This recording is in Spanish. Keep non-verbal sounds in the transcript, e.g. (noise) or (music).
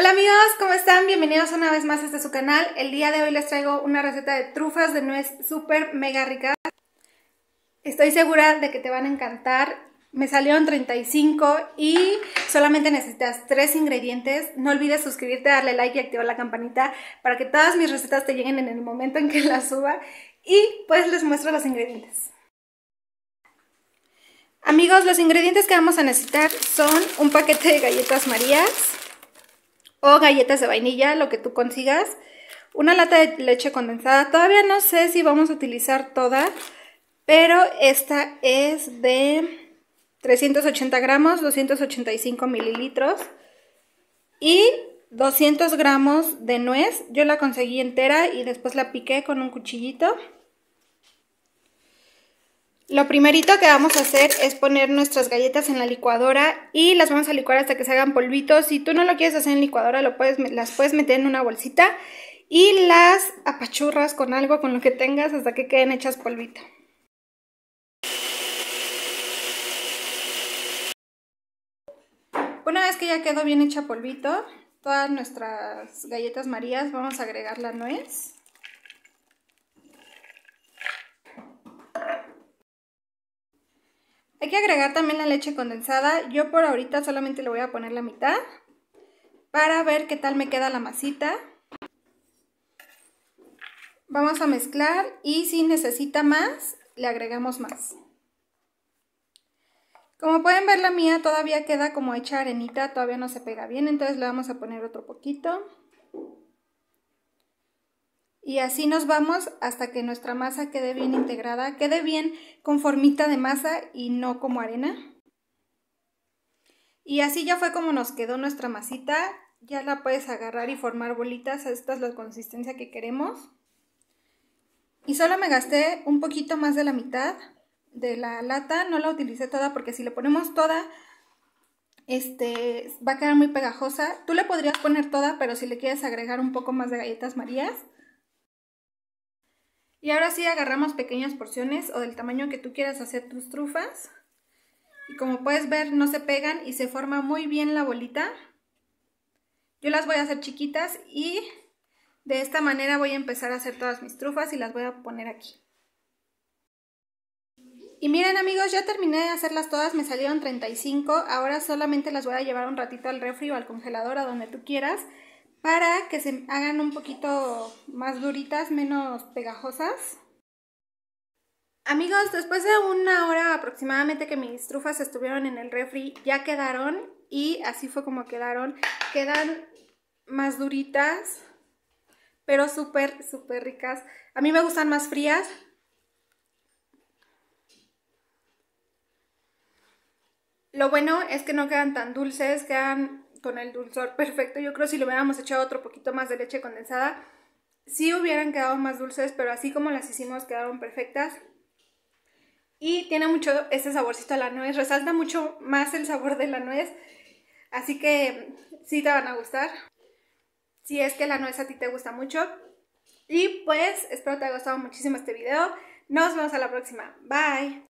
Hola amigos, ¿cómo están? Bienvenidos una vez más a este su canal. El día de hoy les traigo una receta de trufas de nuez súper mega rica. Estoy segura de que te van a encantar. Me salieron 35 y solamente necesitas 3 ingredientes. No olvides suscribirte, darle like y activar la campanita para que todas mis recetas te lleguen en el momento en que (laughs) las suba. Y pues les muestro los ingredientes. Amigos, los ingredientes que vamos a necesitar son un paquete de galletas marías, o galletas de vainilla, lo que tú consigas. Una lata de leche condensada. Todavía no sé si vamos a utilizar toda, pero esta es de 380 gramos, 285 mililitros y 200 gramos de nuez. Yo la conseguí entera y después la piqué con un cuchillito. Lo primerito que vamos a hacer es poner nuestras galletas en la licuadora y las vamos a licuar hasta que se hagan polvitos. Si tú no lo quieres hacer en licuadora, lo puedes, las puedes meter en una bolsita y las apachurras con algo, con lo que tengas, hasta que queden hechas polvito. Una vez que ya quedó bien hecha polvito, todas nuestras galletas marías vamos a agregar la nuez. que agregar también la leche condensada. Yo por ahorita solamente le voy a poner la mitad para ver qué tal me queda la masita. Vamos a mezclar y si necesita más, le agregamos más. Como pueden ver la mía todavía queda como hecha arenita, todavía no se pega bien, entonces le vamos a poner otro poquito y así nos vamos hasta que nuestra masa quede bien integrada, quede bien con formita de masa y no como arena. Y así ya fue como nos quedó nuestra masita, ya la puedes agarrar y formar bolitas, esta es la consistencia que queremos. Y solo me gasté un poquito más de la mitad de la lata, no la utilicé toda porque si le ponemos toda, este, va a quedar muy pegajosa. Tú le podrías poner toda, pero si le quieres agregar un poco más de galletas marías, y ahora sí agarramos pequeñas porciones o del tamaño que tú quieras hacer tus trufas. Y como puedes ver no se pegan y se forma muy bien la bolita. Yo las voy a hacer chiquitas y de esta manera voy a empezar a hacer todas mis trufas y las voy a poner aquí. Y miren amigos, ya terminé de hacerlas todas, me salieron 35, ahora solamente las voy a llevar un ratito al refri o al congelador, a donde tú quieras, para que se hagan un poquito más duritas, menos pegajosas. Amigos, después de una hora aproximadamente que mis trufas estuvieron en el refri, ya quedaron y así fue como quedaron. Quedan más duritas, pero súper, súper ricas. A mí me gustan más frías. Lo bueno es que no quedan tan dulces, quedan con el dulzor perfecto. Yo creo si le hubiéramos echado otro poquito más de leche condensada, sí hubieran quedado más dulces, pero así como las hicimos quedaron perfectas. Y tiene mucho ese saborcito a la nuez, resalta mucho más el sabor de la nuez, así que sí te van a gustar. Si es que la nuez a ti te gusta mucho. Y pues espero te haya gustado muchísimo este video. Nos vemos a la próxima. Bye.